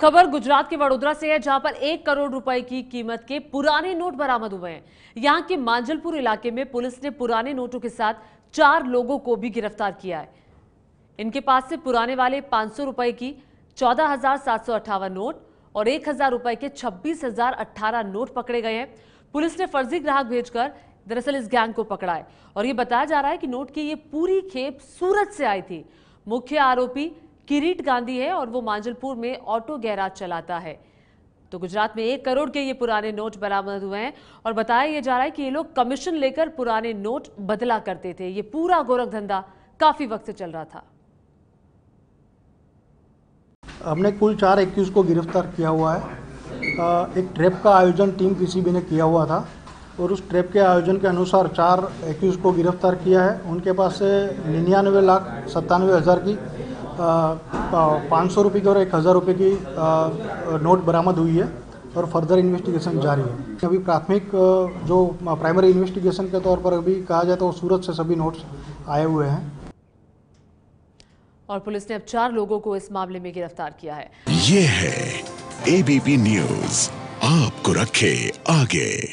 खबर गुजरात के वडोदरा से है जहां पर एक करोड़ रुपए की कीमत के पुराने नोट बरामद हुए हैं यहां के मांजलपुर इलाके में पुलिस ने पुराने नोटों के साथ चार लोगों को भी गिरफ्तार किया है इनके पास से पुराने वाले पांच रुपए की चौदह नोट और एक हजार रुपए के छब्बीस नोट पकड़े गए हैं पुलिस ने फर्जी ग्राहक भेजकर दरअसल इस गैंग को पकड़ा है और ये बताया जा रहा है कि नोट की ये पूरी खेप सूरत से आई थी मुख्य आरोपी किरीट गांधी है और वो मांजलपुर में ऑटो गैराज चलाता है तो गुजरात में एक करोड़ के ये पुराने नोट बरामद हुए हैं और बताया ये जा रहा है कि ये लोग कमीशन लेकर पुराने नोट बदला करते थे ये पूरा गोरख धंधा काफी वक्त से चल रहा था हमने कुल चार इक्कीस को गिरफ्तार किया हुआ है एक ट्रेप का आयोजन टीम पीसीबी ने किया हुआ था और उस ट्रेप के आयोजन के अनुसार चार एक्यूज को गिरफ्तार किया है उनके पास से निन्यानवे लाख सत्तानवे हज़ार की पाँच सौ रुपये की और एक हज़ार रुपये की नोट बरामद हुई है और फर्दर इन्वेस्टिगेशन जारी है अभी प्राथमिक जो प्राइमरी इन्वेस्टिगेशन के तौर पर अभी कहा जाए तो सूरत से सभी नोट्स आए हुए हैं और पुलिस ने अब चार लोगों को इस मामले में गिरफ्तार किया है ये है एबीपी न्यूज आपको रखे आगे